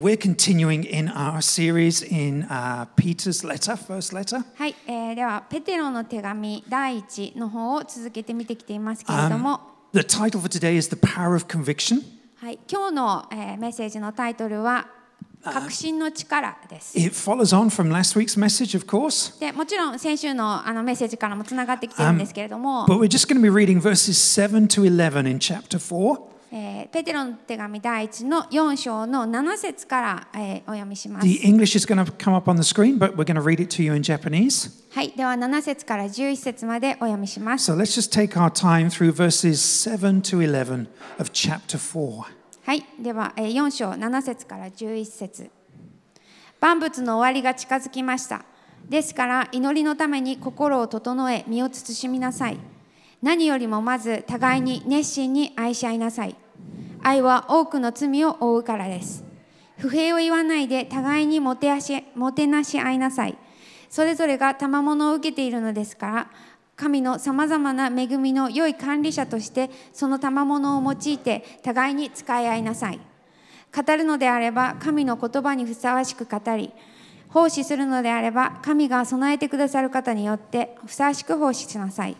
We're continuing in our series in uh, Peter's letter, first letter. Uh, the title for today is The Power of Conviction. It follows on from last week's message, of course, で、もちろん先週のあのメッセージからもつながってきてるんですけれども、but we're just going to be reading verses 7 to 11 in chapter 4. えー、ペテロの手紙第一の4章の7節から、えー、お読みします。The English is going to come up on the screen, but we're going to read it to you in Japanese. はい、では7節から11節までお読みします。So let's just take our time through verses 7 to 11 of chapter 4. はい、では、えー、4章7節から11節万物の終わりが近づきました。ですから、祈りのために心を整え、身を慎みなさい。何よりもまず互いに熱心に愛し合いなさい愛は多くの罪を負うからです不平を言わないで互いにもてしもてなし合いなさいそれぞれが賜物を受けているのですから神のさまざまな恵みの良い管理者としてその賜物を用いて互いに使い合いなさい語るのであれば神の言葉にふさわしく語り奉仕するのであれば神が備えてくださる方によってふさわしく奉仕しなさい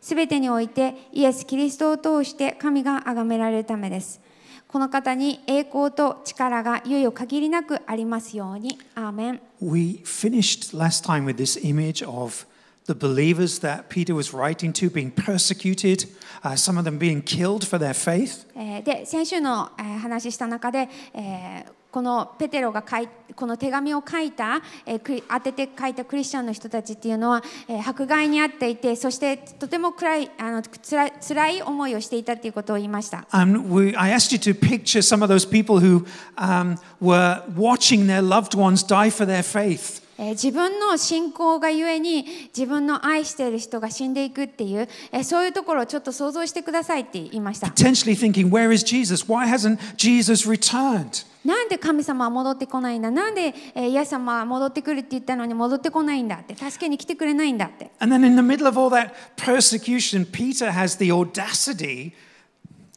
すべてにおいてイエス・キリストを通して神が崇められるためです。この方に栄光と力がいよいよ限りなくありますように。アーメン。We finished last time with this image of the believers that Peter was writing to being persecuted, uh, some of them being killed for their faith. で、先週の話した中で、えーこのペテロが書いこの手紙を書いた、えー、当てて書いたクリスチャンの人たちっていうのは、えー、迫害にあっていてそしてとても暗いあの辛い辛い思いをしていたということを言いました。Um, we, I asked you to picture some of those people who、um, were watching their loved ones die for their faith. え自分の信仰がゆえに自分の愛している人が死んでいくっていう、えそういうところをちょっと想像してくださいって言いました。Potentially thinking, where is Jesus? Why hasn't Jesus returned? なんで神様は戻ってこないんだなんで、えイエス様は戻ってくるって言ったのに戻ってこないんだって助けに来てくれないんだって。And then in the middle of all that persecution, Peter has the audacity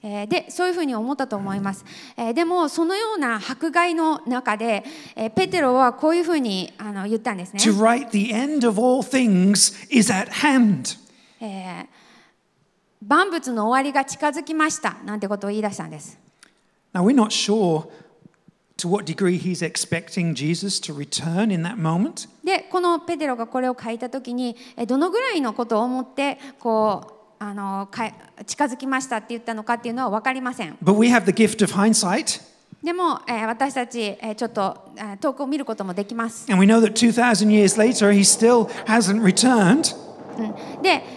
えー、でそういうふうに思ったと思います、えー、でもそのような迫害の中で、えー、ペテロはこういうふうにあの言ったんですね。To write the end of all things is at hand、えー、万物の終わりが近づきましたなんてことを言い出したんです。Now we're not sure to what degree he's expecting Jesus to return in that moment. でこのペテロがこれを書いた時にどのぐらいのことを思ってこうあの近づきましたって言ったのかっていうのはわかりません。But we have the gift of h i n でも、え私たち、えちょっと、え遠くを見ることもできます。で、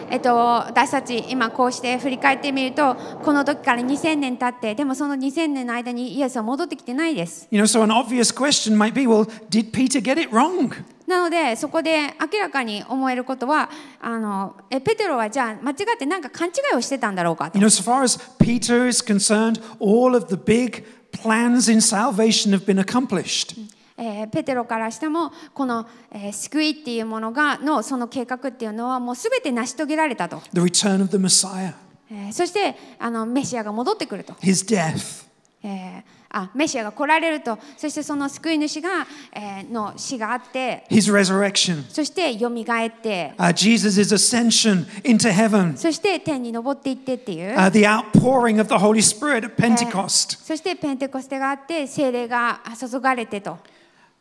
えっと、私たち今こうして振り返ってみるとこの時から2000年経ってでもその2000年の間にイエスは戻ってきてないです。You know, so an obvious question might be, well, did Peter get it wrong? なのでそこで明らかに思えることはあのえペテロはじゃあ間違って何か勘違いをしてたんだろうかと。You know, so far as Peter is concerned, all of the big plans in salvation have been accomplished. えー、ペテロからしてもこの、えー、救いっていうものがのその計画っていうのはもうすべて成し遂げられたと。The return of the Messiah. えー、そしてあのメシアが戻ってくると。His death. えー、あメシアが来られるとそしてその救い主が、えー、の死があって His resurrection. そして蘇って、uh, Jesus' is ascension into heaven. そして天に昇っていってっていう、uh, the outpouring of the Holy Spirit at Pentecost. そしてペンテコステがあって聖霊が注がれてと。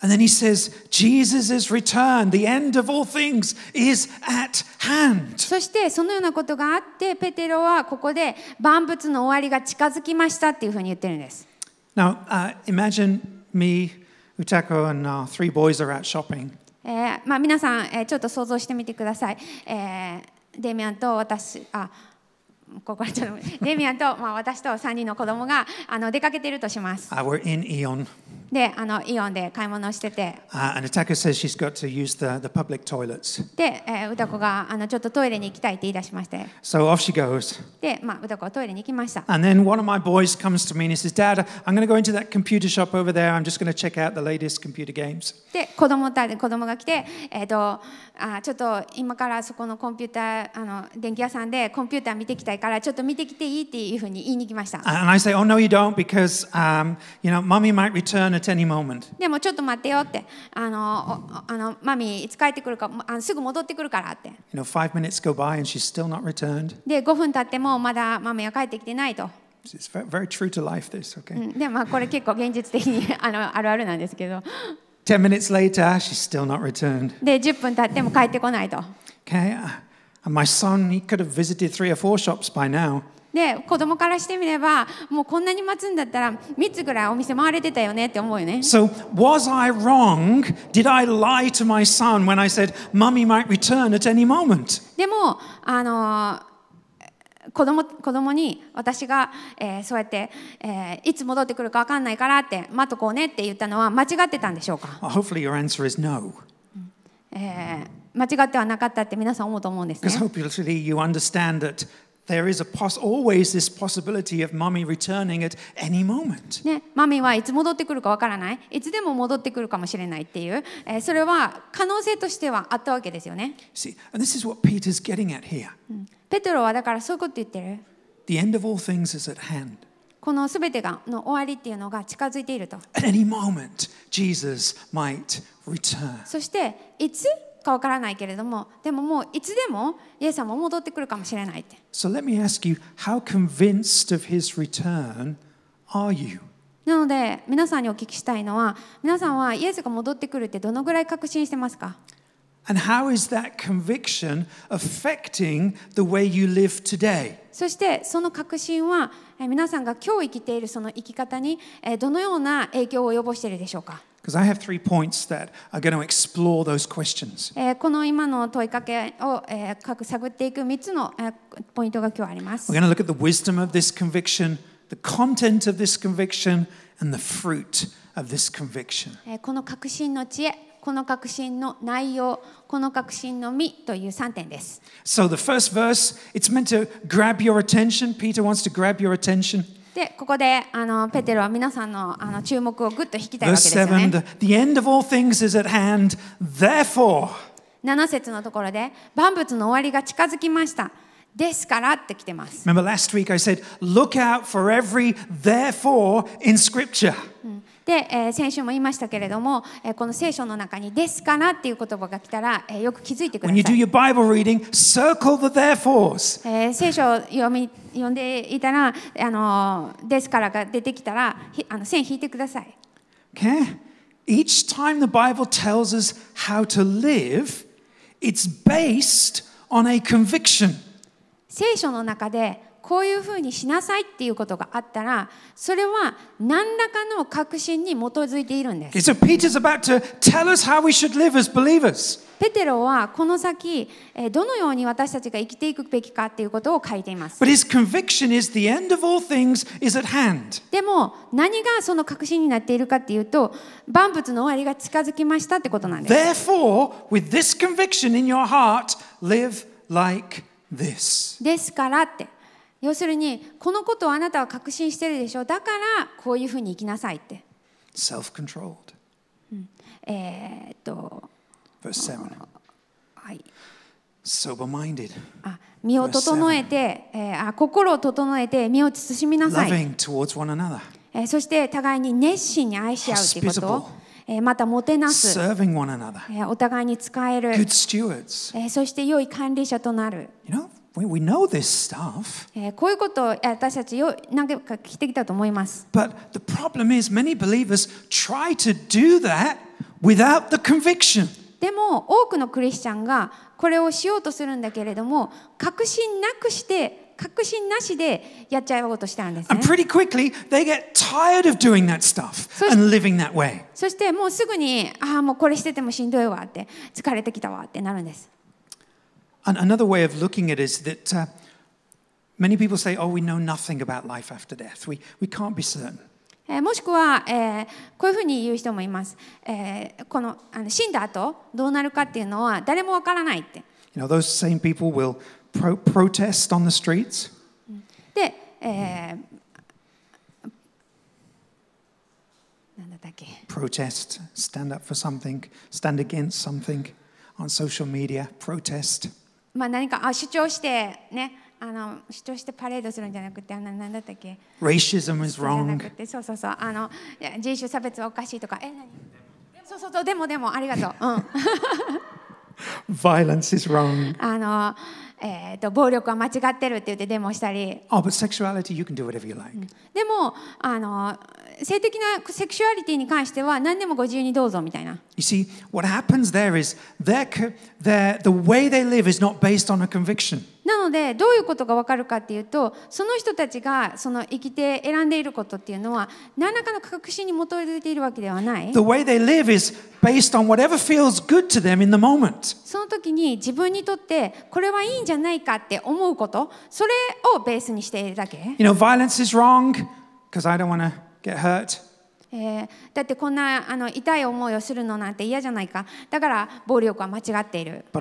And then he says, Jesus' return, the end of all things, is at hand. そしてそのようなことがあって、ペテロはここで万物の終わりが近づきましたっていうふうに言ってるんです。Now,、uh, imagine me, Utako, and u three boys are out shopping. えーまあ、皆さん、えー、ちょっと想像してみてください。えー、デミアンと私、あここはちょっと デミアンと、まあ、私と3人の子供があの出かけているとします。Uh, we're in Eon. で、あのイオンで買い物してて。Uh, and Utako says she's got to use the, the public toilets. で、えー、歌子があのちょっとトイレに行きたいって言い出しまして。So off she goes. で、まあ、歌子トイレに行きました。And then one of my boys comes to me and he says, Dad, I'm going to go into that computer shop over there. I'm just going to check out the latest computer games. で、子供た子供が来て、えっ、ー、とあ、ちょっと今からそこのコンピューター、あの電気屋さんでコンピューター見てきたいから、ちょっと見てきていいっていうふうに言いに来ました。And I say, Oh no, you don't, because、um, you know, mommy might return minutes, any moment. でもちょっと待ってよって、あの、あのマミいつ帰ってくるか、あのすぐ戻ってくるからって。You know, five minutes go by and she's still not returned. で、5分経ってもまだマミは帰ってきてないと。It's very true to life, this, okay? で、まあこれ結構現実的にあのあるあるなんですけど。10 minutes later, she's still not returned. で、10分経っても帰ってこないと。Okay, and my son, he could have visited three or four shops by now. で子供からしてみればもうこんなに待つんだったら3つぐらいお店回れてたよねって思うよね。So was I wrong? Did I lie to my son when I said mommy might return at any moment? でもあの子供子供に私が、えー、そうやって、えー、いつ戻ってくるか分かんないからって待っとこうねって言ったのは間違ってたんでしょうか Hopefully your answer is no. えー間違ってはなかったって皆さん思うと思うんですね。there is a poss always this possibility of mommy returning at any moment. ね、マミはいつ戻ってくるかわからない、いつでも戻ってくるかもしれないっていう、えー、それは可能性としてはあったわけですよね。See, and this is what Peter's getting at here. ペトロはだからそういうこと言ってる。The end of all things is at hand. このすべてがの終わりっていうのが近づいていると。At any moment, Jesus might return. そして、いつかわからないけれども、でももういつでもイエス様も戻ってくるかもしれないって。So let me ask you, how convinced of his return are you? なので、皆さんにお聞きしたいのは、皆さんはイエスが戻ってくるってどのぐらい確信してますか And how is that conviction affecting the way you live today? そしてその確信は皆さんが今日生きているその生き方にどのような影響を及ぼしているでしょうか Because I have three points that are going to explore those questions. we are going to look at the wisdom of this conviction, the content of this conviction, and the fruit of this conviction. この確信の知恵、この確信の内容、この確信の実という3点です。So the first verse, it's meant to grab your attention. Peter wants to grab your attention. でここであのペテロは皆さんのあの注目をぐっと引きたいわけですよね。The end of all things is at hand. Therefore. 7節のところで万物の終わりが近づきました。ですからって来てます。Remember last week I said, look out for every therefore in scripture.、うんで、えー、先週も言いましたけれども、えー、この聖書の中にですからっていう言葉が来たら、えー、よく気づいてください r え聖書を読み読んでいたらあのですからが出てきたらあの線引いてください Okay Each time the Bible tells us how to live It's based on a conviction 聖書の中でこういうふうにしなさいっていうことがあったらそれは何らかの確信に基づいているんです。ペテロはこの先どのように私たちが生きていくべきかということを書いています。でも何がその確信になっているかというと万物の終わりが近づきましたってことなんです。ですからって。要するにこのことをあなたは確信してるでしょうだからこういうふうに生きなさいって self-controlled、うん、えー、っと verse 7はい sober-minded あ身を整えて、えー、あ心を整えて身を慎みなさい loving towards one another えー、そして互いに熱心に愛し合うということえー、またもてなす、えー、お互いに使える、えー、そして良い管理者となる。You know? We know this stuff. こういうことを私たちよ何回か聞いてきたと思います。But the problem is many believers try to do that without the conviction. でも多くのクリスチャンがこれをしようとするんだけれども確信なくして確信なしでやっちゃうことしたんです、ね。And pretty quickly they get tired of doing that stuff and living that way. そしてもうすぐにああもうこれしててもしんどいわって疲れてきたわってなるんです。And another way of looking at it is that uh, many people say, oh, we know nothing about life after death. We, we can't be certain. えー、もしくは、えー、こういうふうに言う人もいます。えー、このあの死んだ後どうなるかっていうのは誰もわからないって。You know, those same people will protest on the streets. stand up for something, stand against something on social media, protest. まあ、何かあ主張して、ね、あの主張してパレードするんじゃなくて、あの何だったっけ ?Racism is wrong. そうそうそうあの。人種差別はおかしいとか。え何そうそうそう、でもでも、ありがとう。うん Violence is wrong. あの、えーと、暴力は間違ってるって言ってデモしたり。Oh, but sexuality, you can do whatever you like. でもあの性的なセクシュアリティに関しては何でもご自由にどうぞみたいな。なので、どういうことが分かるかというと、その人たちがその生きて選んでいることっていうのは、何らかの確信に基づいているわけではない。その時に自分にとって、これはいいんじゃないかって思うこと、それをベースにしているだけ。えだってこんなあの痛い思いをするのなんて嫌じゃないか。だから暴力は間違っている。で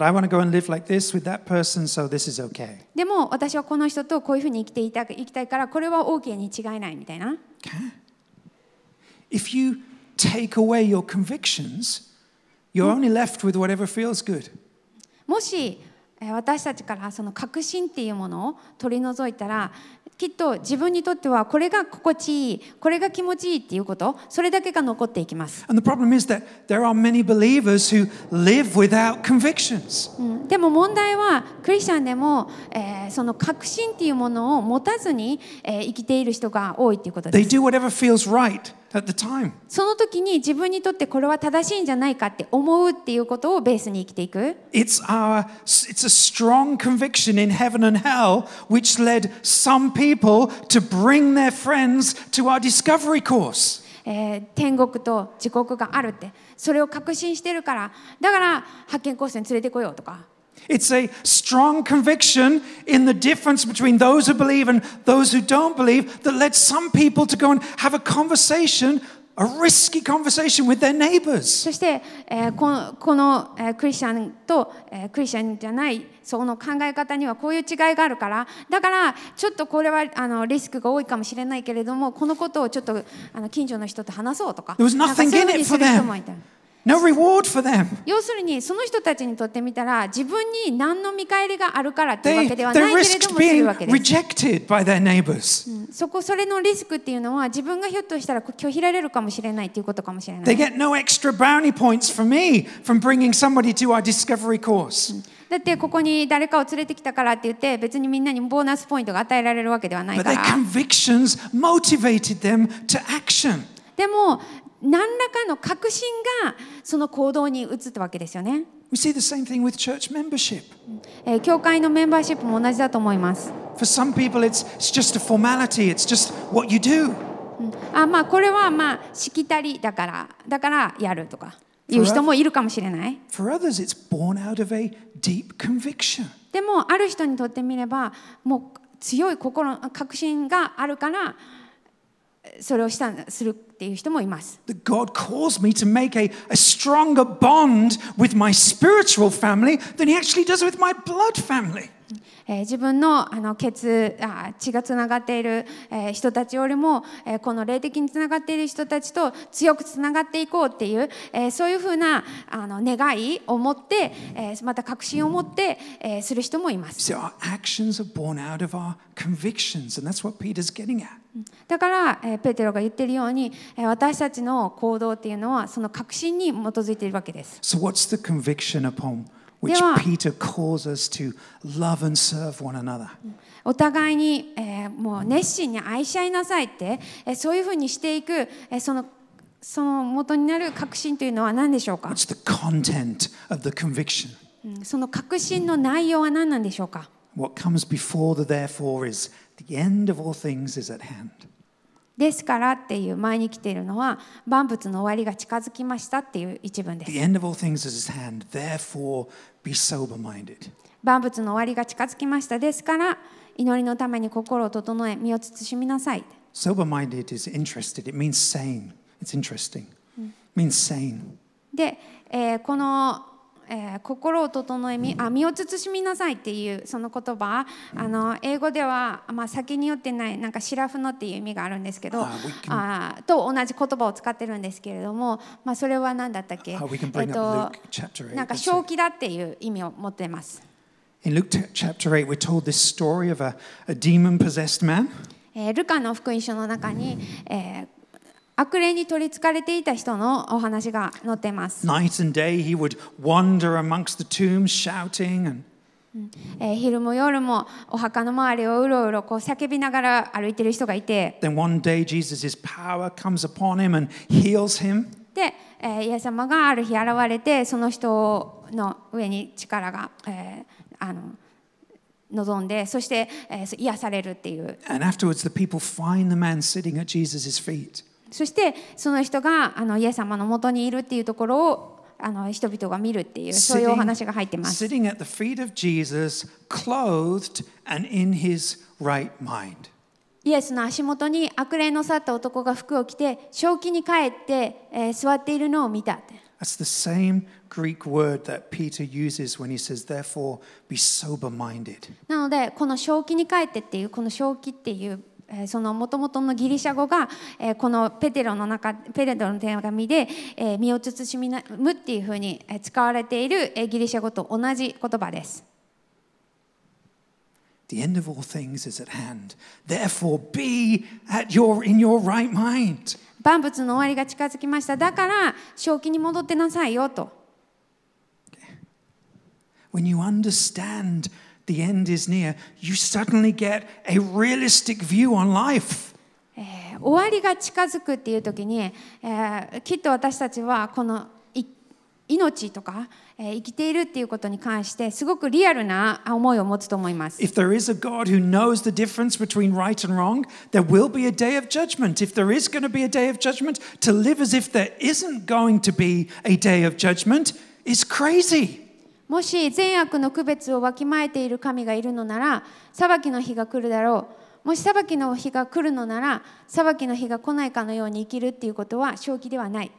も私はこの人とこういうふうに生きていた生きたいからこれは OK に違いないみたいな。もし私たちからその確信っていうものを取り除いたらきっと自分にとってはこれが心地いいこれが気持ちいいっていうことそれだけが残っていきます。でも問題はクリスチャンでも、えー、その確信っていうものを持たずに、えー、生きている人が多いっていうことです。They do whatever feels right. その時に自分にとってこれは正しいんじゃないかって思うっていうことをベースに生きていく。It's our, it's a strong conviction in heaven and hell which led some people to bring their friends to our discovery course. えー、天国と地獄があるってそれを確信してるからだから発見コースに連れてこようとか。It's a strong conviction in the difference between those who believe and those who don't believe that led some people to go and have a conversation a conversation risky their neighbors. with そして、えー、ここの、えー、クリスチャンと、えー、クリスチャンじゃないその考え方にはこういう違いがあるからだからちょっとこれはあのリスクが多いかもしれないけれどもこのことをちょっとあの近所の人と話そうとか。There was nothing in it for them. No、reward for them. 要するにその人たちにとってみたら自分に何の見返りがあるからというわけではないけれどもでそこそれのリスクっていうのは自分がひょっとしたら拒否られるかもしれないということかもしれない。だってここに誰かを連れてきたからって言って別にみんなにボーナスポイントが与えられるわけではないから。でも何らかの確信がその行動に移ったわけですよね。We see the same thing with church membership. 教会のメンバーシップも同じだと思います。For some people, it's, it's just a formality, it's just what you do. あまあ、これは、まあ、しきたりだから、だからやるとかいう人もいるかもしれない。For others, it's born out of a deep conviction. でも、ある人にとってみれば、もう強い心、確信があるから、それをしたするっていう人もいます。That God calls me to make a, a stronger bond with my spiritual family than He actually does with my blood family. え自分のあの血あ血がつながっている、え人たちよりも、えこの霊的につながっている人たちと強くつながっていこうっていう、えそういうふうなあの願いを持って、えまた確信を持って、えする人もいます。So our actions are born out of our convictions, and that's what Peter's getting at. だから、えペテロが言っているように、え私たちの行動っていうのはその確信に基づいているわけです。So what's the conviction upon which Peter calls us to love and serve one another. お互いに、えー、もう熱心に愛し合いなさいって、えー、そういうふうにしていく、えー、そのその元になる確信というのは何でしょうか t h e content of the conviction? その確信の内容は何なんでしょうか What comes before the therefore is the end of all things is at hand. ですからっていう前に来ているのは万物の終わりが近づきましたっていう一文です。The end of all things is at hand. Therefore, be sober-minded. 万物の終わりが近づきました。ですから祈りのために心を整え身を慎みなさい。Sober-minded is interested. It means sane. It's interesting. It means sane. で、えー、このえー、心を整えみあ身を慎みなさいっていうその言葉あの英語では、まあ、先によってないなんかシラフのっていう意味があるんですけどあと同じ言葉を使ってるんですけれども、まあ、それは何だったっけ、えっと、なんか正気だっていう意味を持ってます。In Luke chapter 8, we're told this story of a, a demon possessed man. ルカの福音書の中に、えー悪霊に取りつかれていた人のお話が載っています。Night and day he would wander amongst the tombs shouting and え昼も夜もお墓の周りをうろうろこう叫びながら歩いている人がいて。Then one day Jesus' power comes upon him and heals him. で、えイエス様がある日現れてその人の上に力が、えー、あの望んでそして、えー、癒されるっていう。And afterwards the people find the man sitting at Jesus' feet. そしてその人があのイエス様のもとにいるっていうところをあの人々が見るっていうそういうお話が入ってます。Sitting at the feet of Jesus, clothed and in his right mind. イエスの足元に悪霊の去った男が服を着て、正気に帰って、えー、座っているのを見た。That's the same Greek word that Peter uses when he says, therefore be sober minded. なので、この正気に帰ってっていう、この正気っていう。そのもともとのギリシャ語がこのペテロの中ペテロの手紙で「身を慎みむ」っていうふうに使われているギリシャ語と同じ言葉です。The end of all things is at hand. Therefore, be at your, in your right mind. 万物の終わりが近づきました。だから、正気に戻ってなさいよと。When you understand the end is near, you suddenly get a realistic view on life. えー、終わりが近づくっていう時に、えー、きっと私たちはこの命とか、えー、生きているっていうことに関してすごくリアルな思いを持つと思います。If eh, there is a God who knows the difference between right and wrong, there will be a day of judgment. If there is going to be a day of judgment, to live as if there isn't going to be a day of judgment is crazy. もし善悪の区別をわきまえている神がいるのなら裁きの日が来るだろうもし裁きの日が来るのなら裁きの日が来ないかのように生きるっていうことは正気ではない。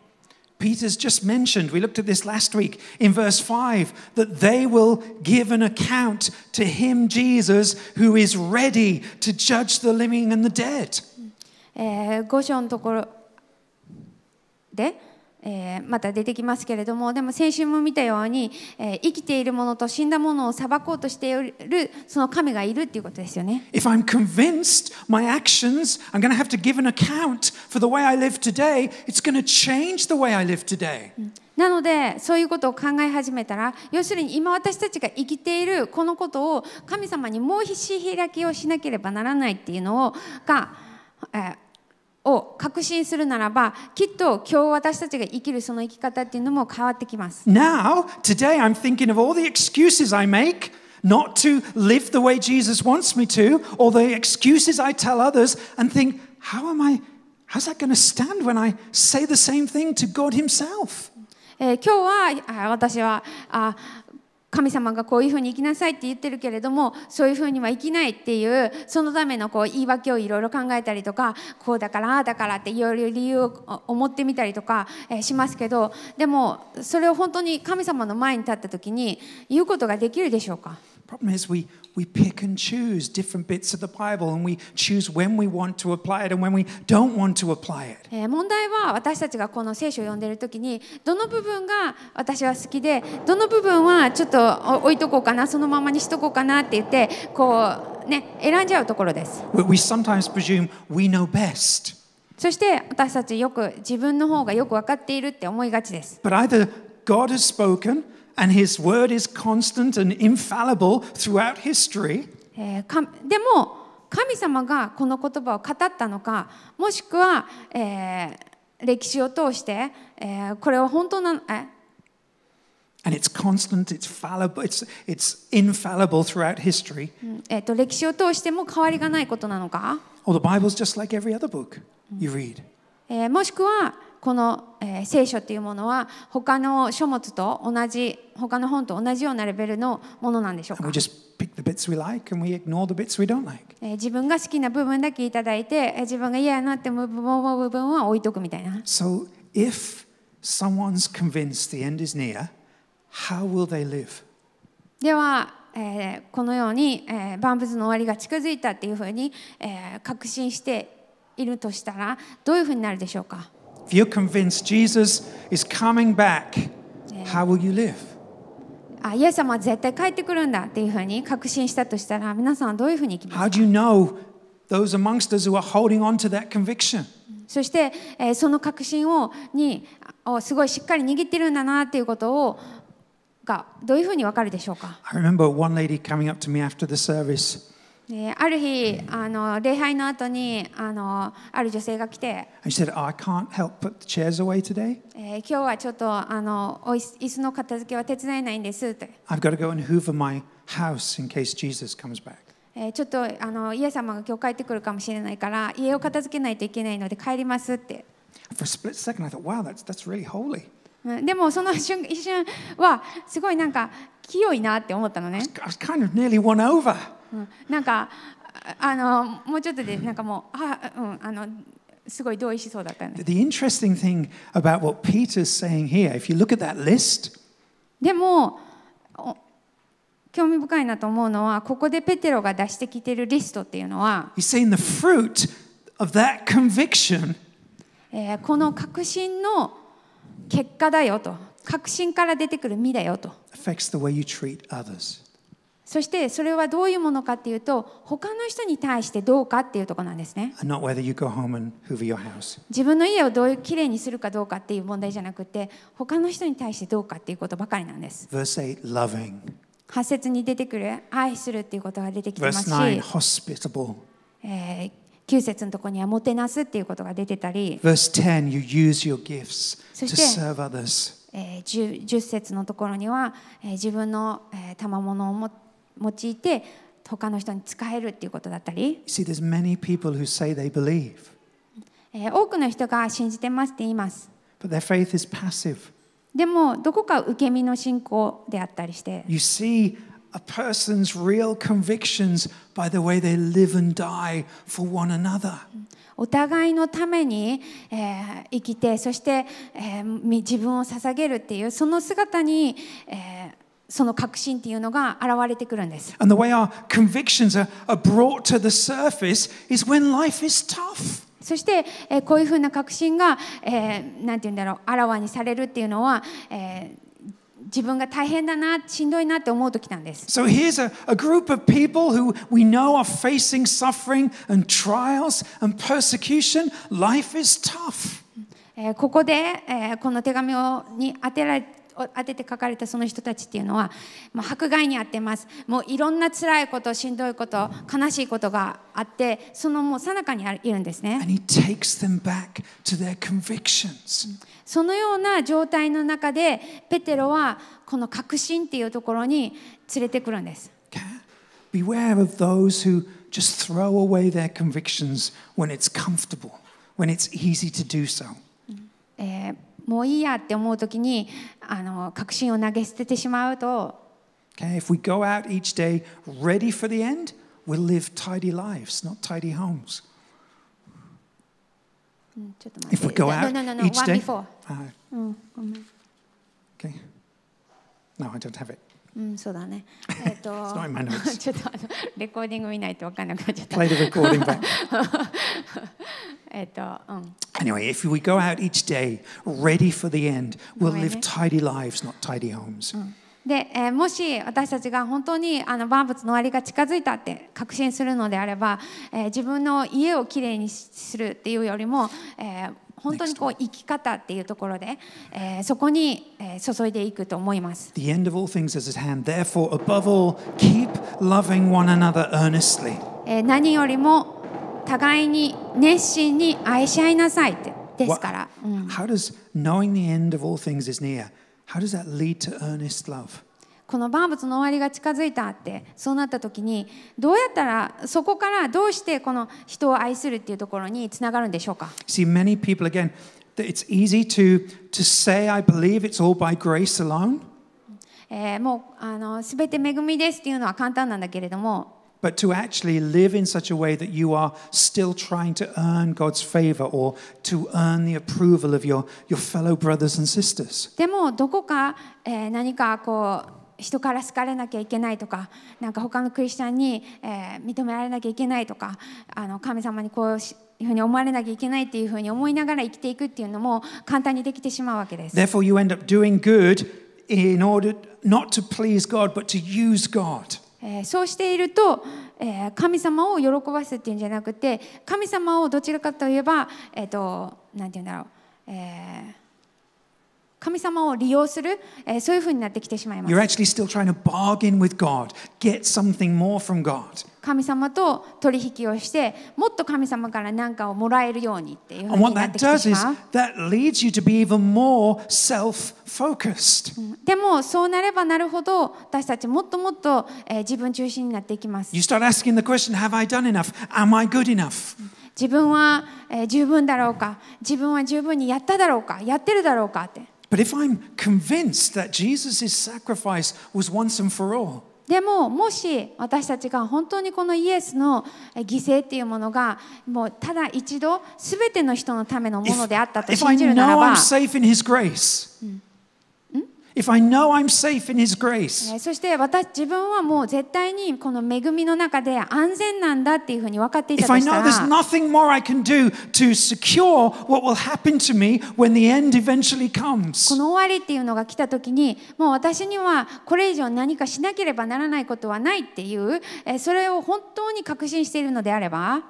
Peter's just mentioned, we looked at this last week in verse 5, that they will give an account to him, Jesus, who is ready to judge the living and the dead. 5章のところでえー、また出てきますけれどもでも先週も見たように、えー、生きているものと死んだものを裁こうとしているその神がいるっていうことですよね。actions, to d a y なのでそういうことを考え始めたら要するに今私たちが生きているこのことを神様にもうひし開きをしなければならないっていうのをが、えーを確信するならば、きっと今日私たちが生きるその生き方っていうのも変わってきます。Now, today I'm thinking of all the excuses I make not to live the way Jesus wants me to, or the excuses I tell others, and think, how am I, how's that going to stand when I say the same thing to God Himself? え今日は私はあ神様がこういうふうに生きなさいって言ってるけれどもそういうふうには生きないっていうそのためのこう言い訳をいろいろ考えたりとかこうだからああだからっていろいろ理由を思ってみたりとかしますけどでもそれを本当に神様の前に立った時に言うことができるでしょうか Problem is, we, we pick and choose different bits of the Bible and we choose when we want to apply it and when we don't want to apply it. 問題は私たちがこの聖書を読んでるとに、どの部分が私は好きで、どの部分はちょっと置いとこうかな、そのままにしとこうかなって言って、こうね、選んじゃうところです。We sometimes presume we know best. そして私たちよく自分の方がよく分かっているって思いがちです。But either God has spoken and his word is constant and infallible throughout history. えー、かでも神様がこの言葉を語ったのかもしくは、えー、歴史を通して、えー、これは本当なのえ And it's constant, it's fallible, it's, it's infallible throughout history. えっと、歴史を通しても変わりがないことなのか Or the Bible's just like every other book you read. えー、もしくは、この、え聖書っていうものは他の書物と同じ他の本と同じようなレベルのものなんでしょうか自分が好きな部分だけいただいて、自分が嫌になっても部分は置いとくみたいな。So if someone's convinced the end is near, how will they live? では、えこのように、え万物の終わりが近づいたっていうふうに、え確信しているとしたら、どういうふうになるでしょうか If you're convinced Jesus is coming back, how will you live? あイエス様は絶対帰ってくるんだっていうふうに確信したとしたら皆さんはどういうふうにいきますか How do you know those amongst us who are holding on to that conviction? そして、えー、その確信をにをすごいしっかり握ってるんだなっていうことをがどういうふうにわかるでしょうか I remember one lady coming up to me after the service ある日、あの礼拝の後にあのある女性が来て、s a 今日はちょっとあの椅子の片付けは手伝えないんですって。Go ちょっとあのイエス様が今日帰ってくるかもしれないから、家を片付けないといけないので帰りますって。でもその瞬一瞬はすごいなんか清いなって思ったのね。うん、なんかあのもうちょっとでなんかもうあうんあのすごい同意しそうだったん The interesting thing about what Peter's saying here, if you look at that list, でも興味深いなと思うのはここでペテロが出してきてるリストっていうのは He's saying the fruit of that conviction えー、この確信の結果だよと確信から出てくる身だよと affects the way you treat others そしてそれはどういうものかっていうと他の人に対してどうかっていうところなんですね。自分の家をどういうきれいにするかどうかっていう問題じゃなくて他の人に対してどうかっていうことばかりなんです。Verse 8, 節に出てくる愛するっていうことが出てきてますし、9, hospitable. えー、節のところにはもてなすっていうことが出てたり、10, you use your gifts to serve others. 10, 10節のところには、えー、自分の、えー、賜物を持って用いて他の人に使えるということだったり多くの人が信じてますって言いますでもどこか受け身の信仰であったりしてお互いのために、えー、生きてそして、えー、自分を捧げるっていうその姿に、えーその確信っていうのが現れてくるんです。そして、えー、こういうふうな確信が、えー、なんて言うんだろう、あらわにされるっていうのは、えー自分が大変だな、しんどいなって思う時なんです。ここで、えー、この手紙をに当てられ当てて書かれたその人たちっていうのはもう迫害にあってますもういろんな辛いことしんどいこと悲しいことがあってそのもう最中にいるんですねそのような状態の中でペテロはこの確信っていうところに連れてくるんです Beware of those who just throw away their convictions when it's comfortable, when it's easy to do so. えもういいやって思う時にあの確信を投げ捨ててしまうと Okay, if we go out each day ready for the end, we'll live tidy lives, not tidy homes. If we go out no, no, no, no, each one day. Before. Uh, oh, okay. No, I don't have it. うん、そうだね。えっ、ー、と、ちょっとあのレコーディング見ないと分かんなくなっちゃった。Play the recording えっと、うん。Anyway, if we go out each day ready for the end, we'll live tidy lives, not tidy homes.、うんで、えー、もし私たちが本当にあの万物の終わりが近づいたって確信するのであれば、えー、自分の家をきれいにするっていうよりも、えー、本当にこう生き方っていうところで、えー、そこに、えー、注いでいくと思います。The end of all things is at hand. Therefore, above all, keep loving one another earnestly. えー、何よりも互いに熱心に愛し合いなさいってですから。What, how does knowing the end of all things is near? How does that lead to earnest love? この万物の終わりが近づいたってそうなった時にどうやったらそこからどうしてこの人を愛するっていうところにつながるんでしょうか See, many people again, it's easy to, to say, I believe it's all by grace alone. えー、もうあの全て恵みですっていうのは簡単なんだけれども but to actually live in such a way that you are still trying to earn God's favor or to earn the approval of your, your fellow brothers and sisters. でもどこか、えー、何かこう人から好かれなきゃいけないとかなんか他のクリスチャンに、えー、認められなきゃいけないとかあの神様にこういうふうに思われなきゃいけないっていうふうに思いながら生きていくっていうのも簡単にできてしまうわけです。Therefore you end up doing good in order not to please God but to use God. えそうしていると、え神様を喜ばすっていうんじゃなくて神様をどちらかといえば、えーと、となんて言うんだろう、えー神様を利用する、えー、そういうふうになってきてしまいます。You're actually still trying to bargain with God, get something more from God. 神様と取引をして、もっと神様から何かをもらえるようにっていうふうになってきてしまう。でも、そうなればなるほど、私たちもっともっと、えー、自分中心になっていきます。You start asking the question, have I done enough? Am I good enough? 自分は、えー、十分だろうか自分は十分にやっただろうかやってるだろうかって。でも、もし私たちが本当にこのイエスの犠牲っていうものが、もうただ一度、すべての人のためのものであったと信じるならば、そして私自分はもう絶対にこの恵みの中で安全なんだっていうふうに分かっていたとしこの終わりっていうのが来た時に、もう私にはこれ以上何かしなければならないことはないっていう、それを本当に確信しているのであれば、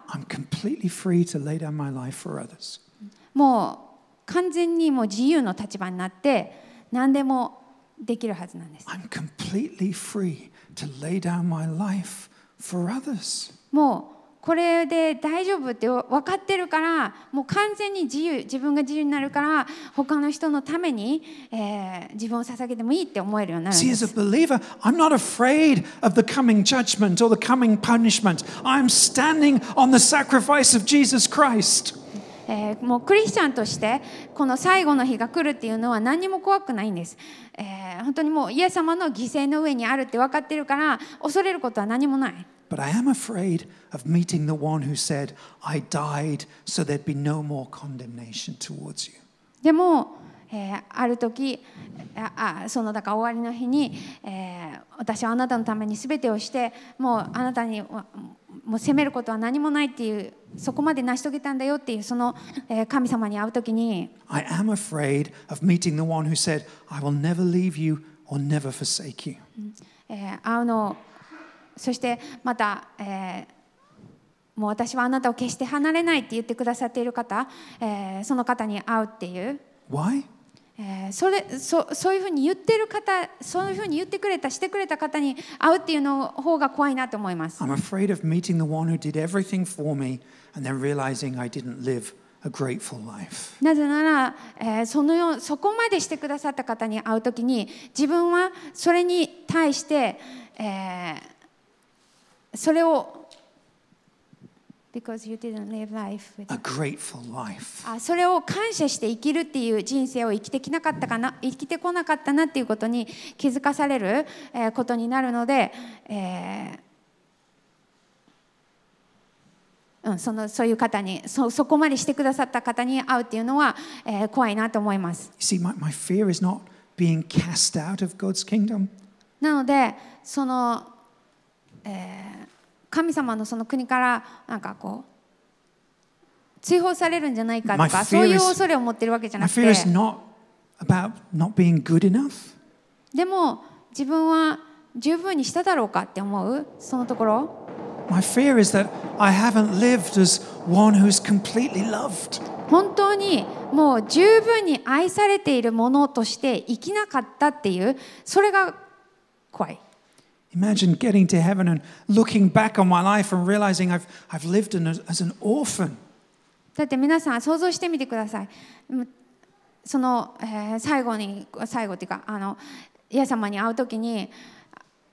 もう完全にもう自由の立場になって、何でもできるはずなんです。I'm completely free to lay down my life for others. もうこれで大丈夫って分かってるからもう完全に自由自分が自由になるから他の人のために、えー、自分を捧げてもいいって思えるようになるんです。See, as a believer, I'm not afraid of the coming judgment or the coming punishment. I'm standing on the sacrifice of Jesus Christ. えー、もうクリスチャンとしてこの最後の日が来るっていうのは何にも怖くないんです、えー、本当にもうイエス様の犠牲の上にあるって分かってるから恐れることは何もない But I am afraid of meeting the one who said, I died so there'd be no more condemnation towards you. でも、えー、ある時あそのだから終わりの日に、えー、私はあなたのために全てをしてもうあなたにもう責めることは何もないっていうそこまで成し遂げたんだよっていうその神様に会うときに I am afraid of meeting the one who said I will never leave you or never forsake you 会うのそしてまた、えー、もう私はあなたを決して離れないって言ってくださっている方、えー、その方に会うっていう Why? えー、それそそういうふうに言ってる方そういうふうに言ってくれたしてくれた方に会うっていうの方が怖いなと思います。I'm afraid of meeting the one who did everything for me and then realizing I didn't live a grateful life. なぜなら、えー、そのよそこまでしてくださった方に会うときに自分はそれに対して、えー、それを because you didn't live life a grateful life. あそれを感謝して生きるっていう人生を生きてきなかったかな生きてこなかったなっていうことに気づかされる、えー、ことになるので、えーうん、そのそういう方にそそこまでしてくださった方に会うっていうのは、えー、怖いなと思います。See, my, my fear is not being cast out of God's kingdom. なのでその、えー神様のその国からなんかこう追放されるんじゃないかとかそういう恐れを持ってるわけじゃなくてでも自分は十分にしただろうかって思うそのところ My fear is that I haven't lived as one who's completely loved. 本当にもう十分に愛されているものとして生きなかったっていうそれが怖い。Imagine getting to heaven and looking back on my life and realizing I've, I've lived in a, s an orphan. だって皆さん想像してみてください。その、えー、最後に最後というかあの、イエス様に会うときに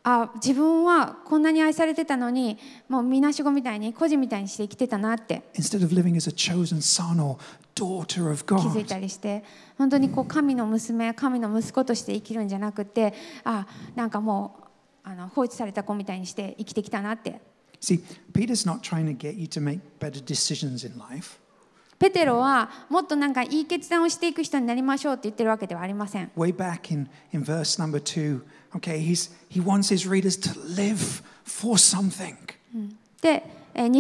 あ、自分はこんなに愛されてたのに、もうみなしごみたいに、孤児みたいにして生きてたなって。気づいたりして、本当にこう神の娘、神の息子として生きるんじゃなくて、あ、なんかもう。あの放置された子みたいにして生きてきたなって。ペテロはもっとなんかいい決断をしていく人になりましょうって言ってるわけではありません。Way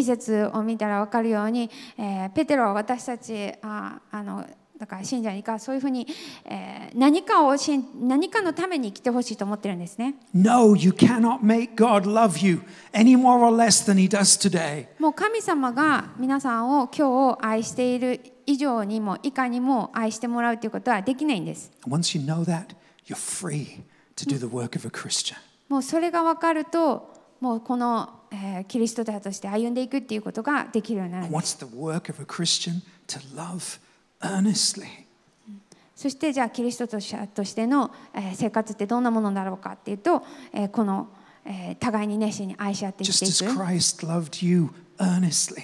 節を見たら分かるように、えペテロは私たち、ああの、だから信者にかそういうふうに、えー、何かをし何かのために生きてほしいと思ってるんですね。No, you cannot make God love you any more or less than He does today. もう神様が皆さんを今日を愛している以上にも以下にも愛してもらうということはできないんです。Once you know that, you're free to do the work of a Christian. もうそれが分かると、もうこの、えー、キリストだとして歩んでいくっていうことができるようになるんです。What's the work of a Christian to love? earnestly. そしてじゃあキリストとしての生活ってどんなものだろうかっていうとこの互いに熱心に愛し合って生きていく。Just as Christ loved you earnestly.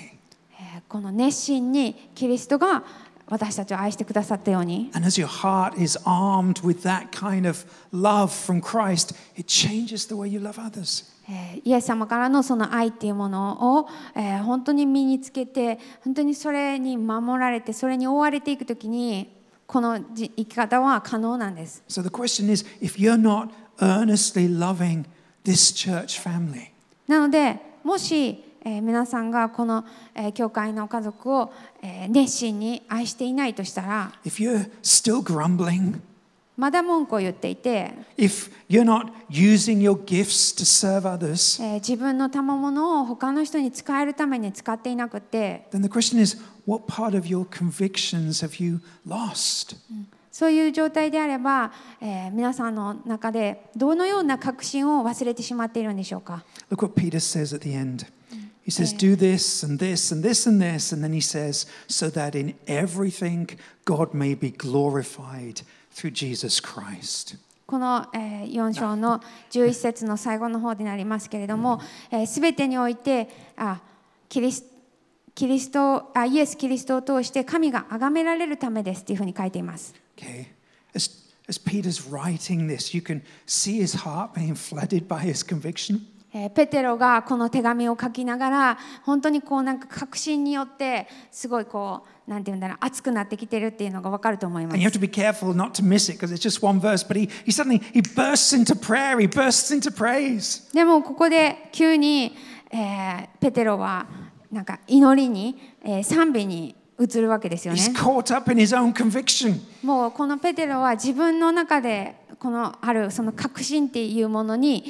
この熱心にキリストが私たちを愛してくださったように。And as your heart is armed with that kind of love from Christ, it changes the way you love others. えイエス様からのその愛っていうものを、え本当に身につけて本当にそれに守られてそれに追われていく時にこの生き方は可能なんです。So the question is, if you're not earnestly loving this church family, なので、もし、え皆さんがこの、え教会の家族を、え熱心に愛していないとしたら、if you're still grumbling, まだ文句を言っていて、If you're not using your gifts to serve others, 自分の賜物を他の人に使えるために使っていなくて、then the question is what part of your convictions have you lost? そういう状態であれば、えー皆さんの中でどのような確信を忘れてしまっているんでしょうか。Look what Peter says at the end. He says, Do this and this and this and this. And then he says, So that in everything God may be glorified through Jesus Christ. この4章の11節の最後の方になりますけれども、すべてにおいてあキリスキリストあ、イエス・キリストを通して神が崇められるためですというふうに書いています。Okay. As, as Peter's writing this, you can see his heart being flooded by his conviction. ペテロがこの手紙を書きながら本当にこうなんか確信によってすごいこうなんて言うんだろう熱くなってきてるっていうのが分かると思います。で、もここで急に本えペテロはなんか祈りに、えー、賛美に移るわけですよね。もうこのペテロは自分の中でこのあるその確信っていうものに、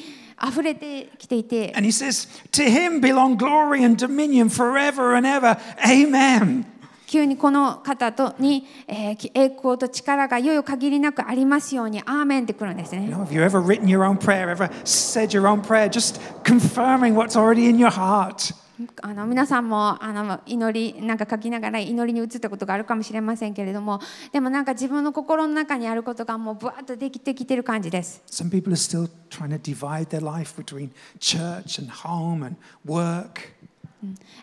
溢れてきていて。And he says, To him belong glory and dominion forever and ever. Amen. 急にこの方とに、えー、栄光と力がよよ限りなくありますように、アーメンってくるんですね。You know, have you ever written your own prayer, ever said your own prayer, just confirming what's already in your heart? あの皆さんもあの祈りなんか書きながら祈りに移ったことがあるかもしれませんけれどもでもなんか自分の心の中にあることがもうぶわっとできてきてる感じです。Some people are still trying to divide their life between church and home and work.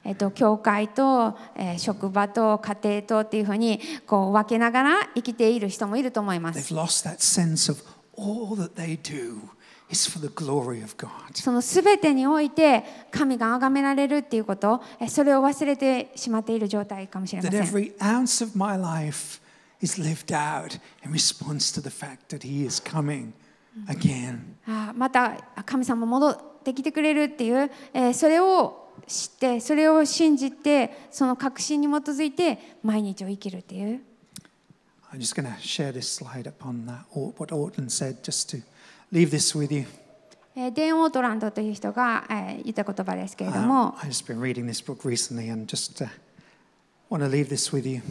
えっと、教会と、えー、職場と家庭とっていうふうにこう分けながら生きている人もいると思います。They've lost that sense of all that they do. そのすべてにおいて神が崇められるっていうこと、それを忘れてしまっている状態かもしれません。また神様も戻ってきてくれるっていう、それを知って、それを信じて、その確信に基づいて毎日を生きるっていう。leave this with you. デン・オートランドという人が言った言葉ですけれども、I've just been reading this book recently and just、uh, want to leave this with you.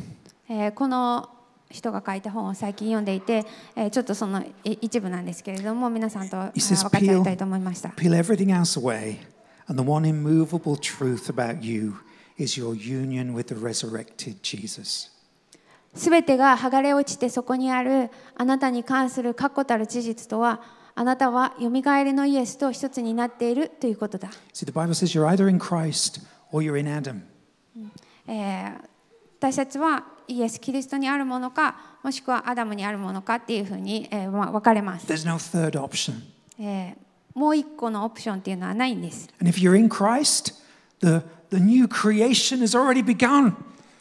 この人が書いた本を最近読んでいて、ちょっとその一部なんですけれども、皆さんと分かち合いたいと思いました。Peel everything else away, and the one immovable truth about you is your union with the resurrected Jesus. すべてが剥がれ落ちてそこにあるあなたに関する確固たる事実とはあなたはよみがえりのイエスと一つになっているということだ。s えー、私たちはイエス・キリストにあるものか、もしくはアダムにあるものかっていうふうに、えーま分かれます。n えもう一個のオプションっていうのはないんです。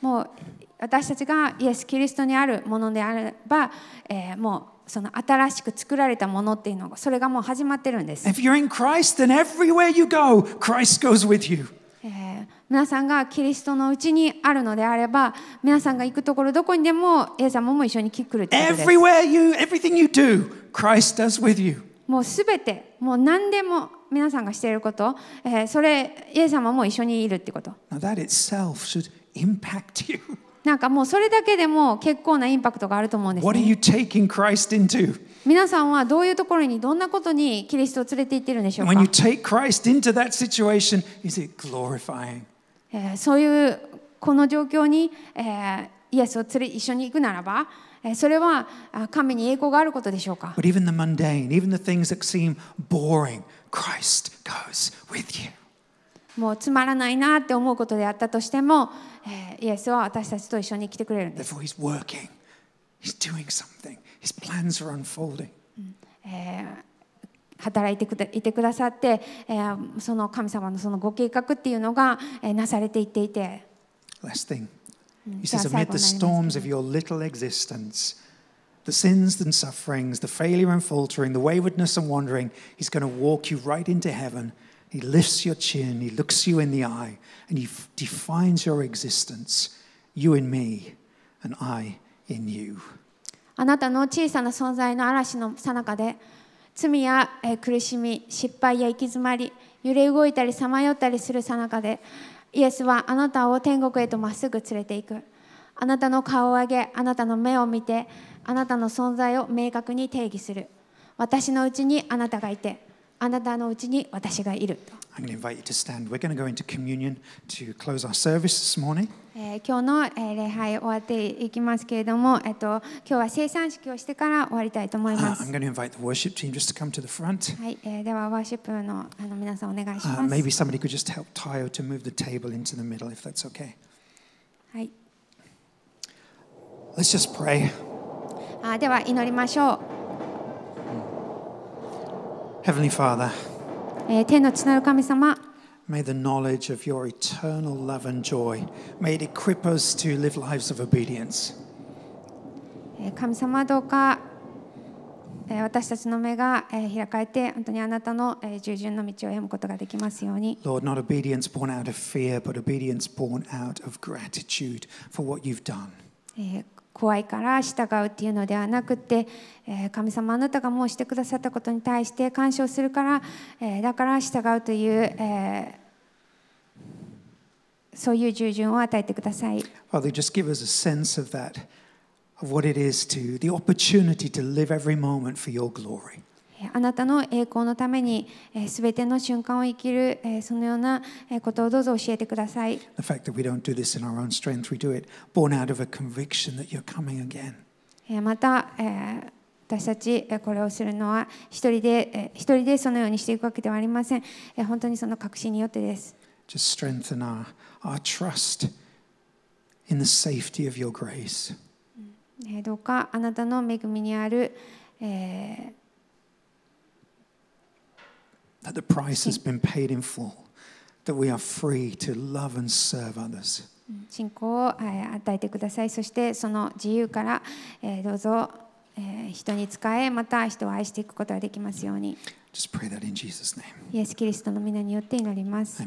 もう私たちがイエス・キリストにあるものであれば、えー、もうその新しく作られたものっていうのがそれがもう始まってるんです。If you're in Christ, then everywhere you go, Christ goes with you. 皆さんがキリストのうちにあるのであれば、皆さんが行くところどこにでも、A さんもも一緒に来るってことです。v e r y w h e r e you, everything you do, Christ does with you. もうすべて、もう何でも皆さんがしていること、えー、それ、A 様も一緒にいるってこと。Now that itself should impact you. なんかもうそれだけでも結構なインパクトがあると思うんです、皆さんはどういうところにどんなことにキリストを連れて行ってるんでしょうかそういうこの状況に、えー、イエスを連れ一緒に行くならば、えー、それは神に栄光があることでしょうかもうつまらないなって思うことであったとしても、えー、イエスは私たちと一緒に来てくれるんです。働いてくだいてくださって、えー、その神様のそのご計画っていうのが、えー、なされていっていて。Last thing. He says, amid the storms of your little existence, the sins and sufferings, the failure and faltering, the waywardness and wandering, he's going to walk you right into heaven. He lifts your chin, He looks you in the eye, and He defines your existence you in me, and I in you. あなたの小さな存在の嵐のさなかで、罪や、苦しみ、失敗や行き詰まり、揺れ動いたりさまよったりするさなかで、イエスはあなたを天国へとまっすぐ連れていく。あなたの顔を上げ、あなたの目を見て、あなたの存在を明確に定義する。私のうちにあなたがいて、あなたのうちに私がいると。今日の礼拝終わっていきますけれども、えっと、今日は生産式をしてから終わりたいと思います。Uh, では、ワーシップのあの皆さんお願いします。はい。おでは、祈りましょう。Heavenly Father, 天の父なる神様、May the knowledge of your eternal love and joy, may it equip us to live lives of obedience. 神様どうか私たちの目が開かれて本当にあなたの従順の道を歩むことができますように。Lord, not obedience born out of fear, but obedience born out of gratitude for what you've done. え怖いから従うっていうのではなくて、え神様あなたがもうしてくださったことに対して干渉するから、えだから従うという、えそういう従順を与えてください。Father, just give us a sense of that, of what it is to, the opportunity to live every moment for your glory. あなたの栄光のためにすべての瞬間を生きるそのようなことをどうぞ教えてください。s t r e n g t また、私たちこれをするのは一人で一人でそのようにしていくわけではありません。本当にその確信によってです。Just s t r e どうかあなたの恵みにある、え That the price has b 信仰を与えてくださいそしてその自由からどうぞ人に使えまた人を愛していくことができますようにイエス・キリストの皆によって祈ります。